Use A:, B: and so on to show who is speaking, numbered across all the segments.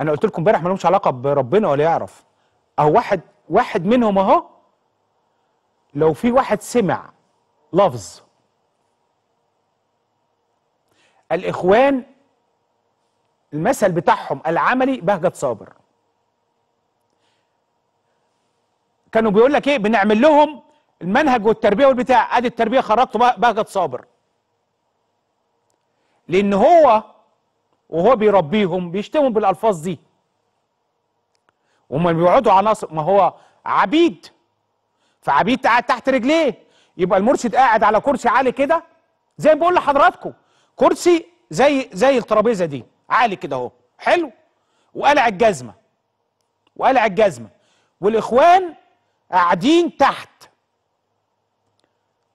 A: انا قلت لكم امبارح مالهمش علاقه بربنا ولا يعرف اهو واحد واحد منهم اهو لو في واحد سمع لفظ الاخوان المثل بتاعهم العملي بهجت صابر كانوا بيقول لك ايه بنعمل لهم المنهج والتربيه والبتاع ادي التربيه خرجته بهجت صابر لان هو وهو بيربيهم بيشتمهم بالالفاظ دي وما بيقعدوا عناصر ما هو عبيد فعبيد قاعد تحت رجليه يبقى المرشد قاعد على كرسي عالي كده زي ما بقول لحضراتكم كرسي زي زي الترابيزه دي عالي كده اهو حلو وقلع الجزمه وقلع الجزمه والاخوان قاعدين تحت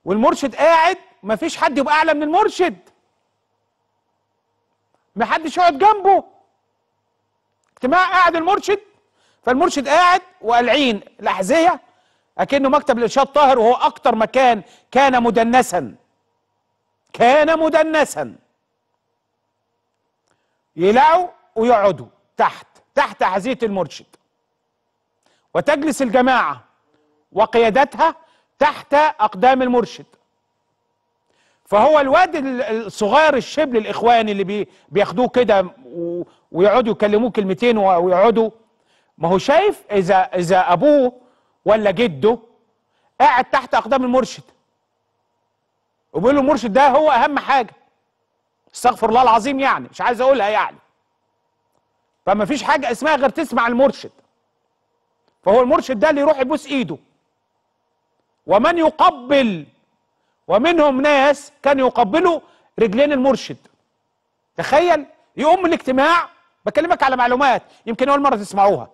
A: والمرشد قاعد مفيش حد يبقى اعلى من المرشد محدش يقعد جنبه اجتماع قاعد المرشد فالمرشد قاعد والعين الاحذيه اكنه مكتب الارشاد طاهر وهو اكتر مكان كان مدنسا كان مدنسا يلعوا ويقعدوا تحت تحت احذيه المرشد وتجلس الجماعة وقيادتها تحت أقدام المرشد فهو الواد الصغير الشبل الاخواني اللي بياخدوه كده ويقعدوا يكلموه كلمتين ويقعدوا ما هو شايف اذا اذا ابوه ولا جده قاعد تحت اقدام المرشد وبيقول له المرشد ده هو اهم حاجه استغفر الله العظيم يعني مش عايز اقولها يعني فما فيش حاجه اسمها غير تسمع المرشد فهو المرشد ده اللي يروح يبوس ايده ومن يقبل ومنهم ناس كانوا يقبلوا رجلين المرشد تخيل يقوم الاجتماع بكلمك على معلومات يمكن اول مره تسمعوها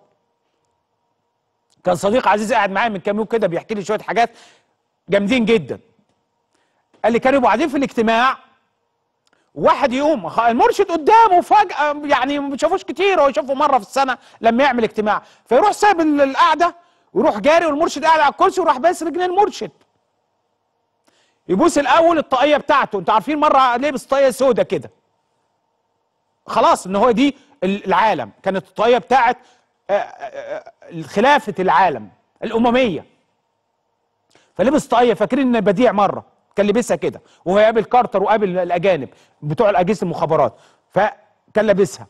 A: كان صديق عزيز قاعد معايا من كام يوم كده بيحكي لي شويه حاجات جامدين جدا قال لي كانوا قاعدين في الاجتماع واحد يقوم المرشد قدامه فجاه يعني ما بيشوفوش كتير هو يشوفه مره في السنه لما يعمل اجتماع فيروح سايب القعده ويروح جاري والمرشد قاعد على الكرسي وراح بس رجلين المرشد يبوس الاول الطاقيه بتاعته انتوا عارفين مره لابس طاقيه سودة كده خلاص ان هو دي العالم كانت الطاقيه بتاعت آه، آه، آه، خلافه العالم الامميه فلبس طاقيه فاكرين ان بديع مره كان لبسها كده وهو قابل كارتر وقابل الاجانب بتوع الاجهزه المخابرات فكان لابسها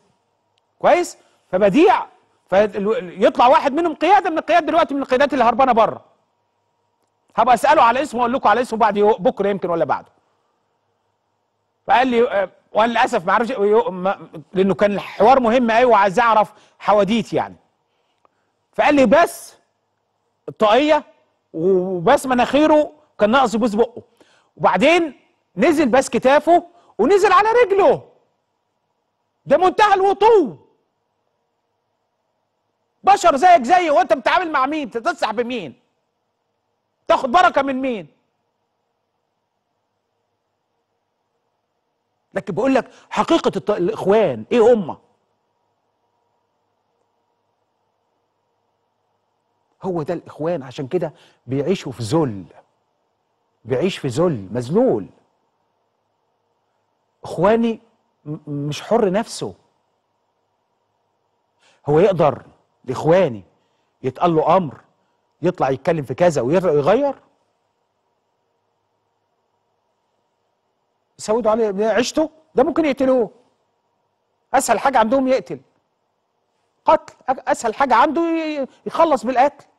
A: كويس فبديع فيطلع واحد منهم قياده من القيادات دلوقتي من القيادات اللي هربانه بره هبقى اساله على اسمه واقول لكم على اسمه بعد بكره يمكن ولا بعده فقال لي آه، وانا للاسف ما اعرفش لانه كان الحوار مهم قوي أيوة وعايز اعرف حواديت يعني فقال لي بس الطاقيه وبس مناخيره كان ناقص يبوس بقه وبعدين نزل بس كتافه ونزل على رجله ده منتهى الوطو بشر زيك زيي وانت بتتعامل مع مين بتتمسح بمين تاخد بركه من مين لكن بقول لك حقيقه الط... الاخوان ايه هم هو ده الاخوان عشان كده بيعيشوا في ذل بيعيش في ذل مذلول اخواني مش حر نفسه هو يقدر لاخواني يتقال له امر يطلع يتكلم في كذا ويغير يسودوا عليه عيشته ده ممكن يقتلوه اسهل حاجه عندهم يقتل قتل اسهل حاجه عنده يخلص بالقتل